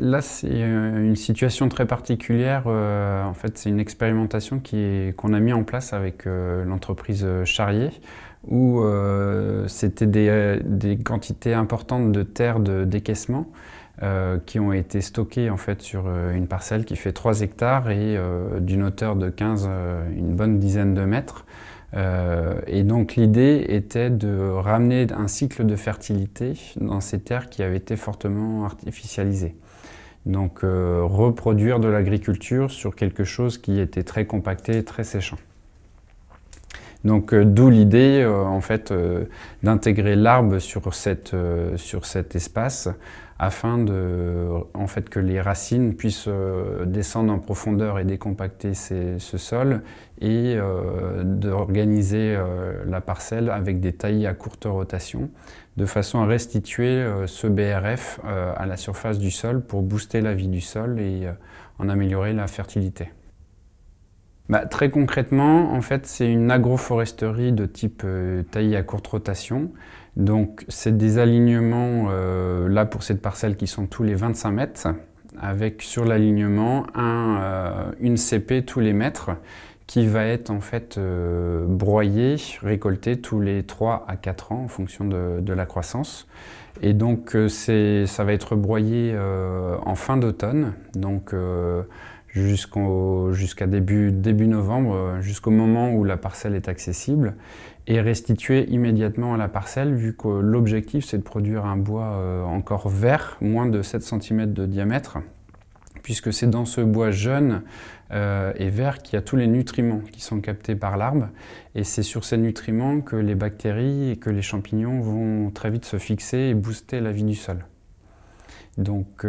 là, c'est euh, une situation très particulière. Euh, en fait, c'est une expérimentation qu'on a mis en place avec euh, l'entreprise Charrier, où c'était des, quantités importantes de terres de décaissement qui ont été stockées en fait sur une parcelle qui fait 3 hectares et d'une hauteur de 15, une bonne dizaine de mètres. et donc l'idée était de ramener un cycle de fertilité dans ces terres qui avaient été fortement artificialisées. Donc euh, reproduire de l'agriculture sur quelque chose qui était très compacté et très séchant. Donc euh, d'où l'idée euh, en fait d'intégrer l'arbre sur cet espace afin de, en fait, que les racines puissent euh, descendre en profondeur et décompacter ce sol et euh, d'organiser euh, la parcelle avec des taillis à courte rotation de façon à restituer ce BRF à la surface du sol pour booster la vie du sol et en améliorer la fertilité. Bah, très concrètement, en fait, c'est une agroforesterie de type euh, taillis à courte rotation. Donc, c'est des alignements, euh, là pour cette parcelle, qui sont tous les 25 mètres, avec sur l'alignement euh, une CP tous les mètres qui va être en fait broyée, récoltée tous les 3 à 4 ans en fonction de, la croissance. Et donc, ça va être broyé en fin d'automne. Donc, jusqu'à début, début novembre, euh, jusqu'au moment où la parcelle est accessible, et restituer immédiatement à la parcelle, vu que l'objectif c'est de produire un bois euh, encore vert, moins de 7 cm de diamètre, puisque c'est dans ce bois jeune euh, et vert qu'il y a tous les nutriments qui sont captés par l'arbre, et c'est sur ces nutriments que les bactéries et que les champignons vont très vite se fixer et booster la vie du sol. Donc...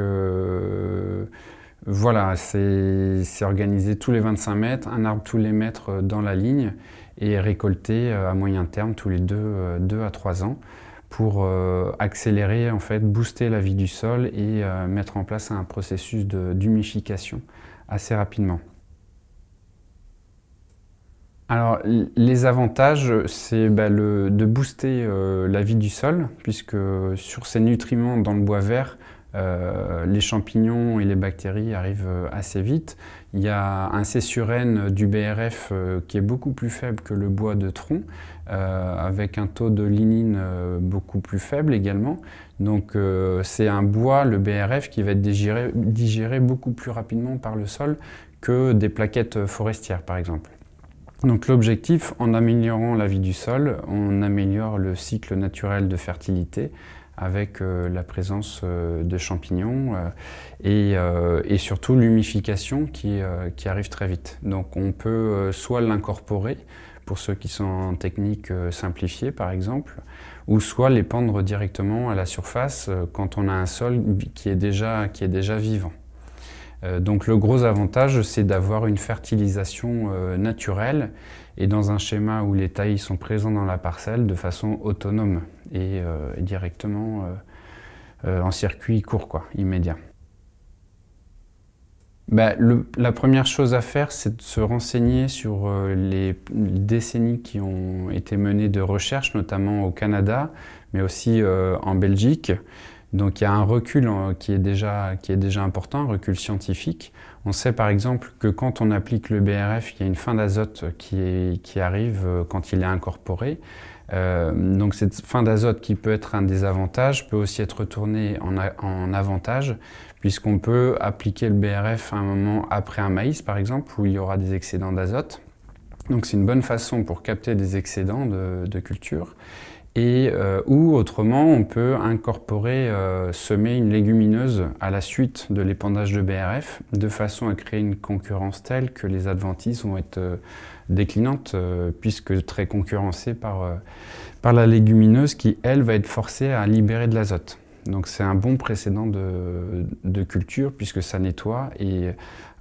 Voilà, c'est organisé tous les 25 mètres, un arbre tous les mètres euh, dans la ligne et récolté euh, à moyen terme tous les 2, euh, à 3 ans pour accélérer, en fait, booster la vie du sol et mettre en place un processus d'humification assez rapidement. Alors, les avantages, c'est bah, de booster la vie du sol, puisque sur ces nutriments dans le bois vert, euh, les champignons et les bactéries arrivent euh, assez vite. Il y a un cessurène du BRF euh, qui est beaucoup plus faible que le bois de tronc, avec un taux de lignine beaucoup plus faible également. Donc c'est un bois, le BRF, qui va être digéré beaucoup plus rapidement par le sol que des plaquettes forestières par exemple. Donc l'objectif, en améliorant la vie du sol, on améliore le cycle naturel de fertilité, avec euh, la présence euh, de champignons euh, et, surtout l'humification qui, arrive très vite. Donc on peut soit l'incorporer pour ceux qui sont en technique simplifiée par exemple, ou soit l'épandre directement à la surface quand on a un sol qui est déjà, qui est déjà vivant. Euh, donc le gros avantage, c'est d'avoir une fertilisation euh, naturelle et dans un schéma où les tailles sont présentes dans la parcelle de façon autonome et euh, directement en circuit court, quoi, immédiat. Bah, la première chose à faire, c'est de se renseigner sur les décennies qui ont été menées de recherche, notamment au Canada, mais aussi en Belgique. Donc il y a un recul euh, qui est, déjà, qui est déjà important, un recul scientifique. On sait par exemple que quand on applique le BRF, il y a une fin d'azote qui, arrive euh, quand il est incorporé. Euh, donc cette fin d'azote qui peut être un désavantage peut aussi être retournée en, avantage puisqu'on peut appliquer le BRF à un moment après un maïs par exemple où il y aura des excédents d'azote. Donc c'est une bonne façon pour capter des excédents de culture et, euh, ou autrement, on peut incorporer, euh, semer une légumineuse à la suite de l'épandage de BRF, de façon à créer une concurrence telle que les adventices vont être euh, déclinantes, puisque très concurrencées par, par la légumineuse qui, elle, va être forcée à libérer de l'azote. Donc c'est un bon précédent de, de, culture, puisque ça nettoie, et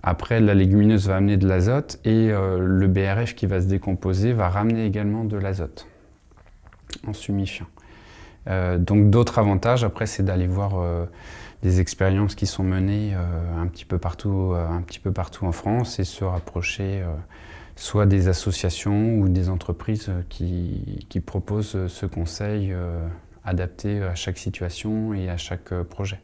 après, la légumineuse va amener de l'azote, et le BRF qui va se décomposer va ramener également de l'azote en sumifiant. Euh, donc d'autres avantages, après, c'est d'aller voir euh, des expériences qui sont menées euh, un, petit peu partout, un petit peu partout en France et se rapprocher soit des associations ou des entreprises qui proposent ce conseil adapté à chaque situation et à chaque projet.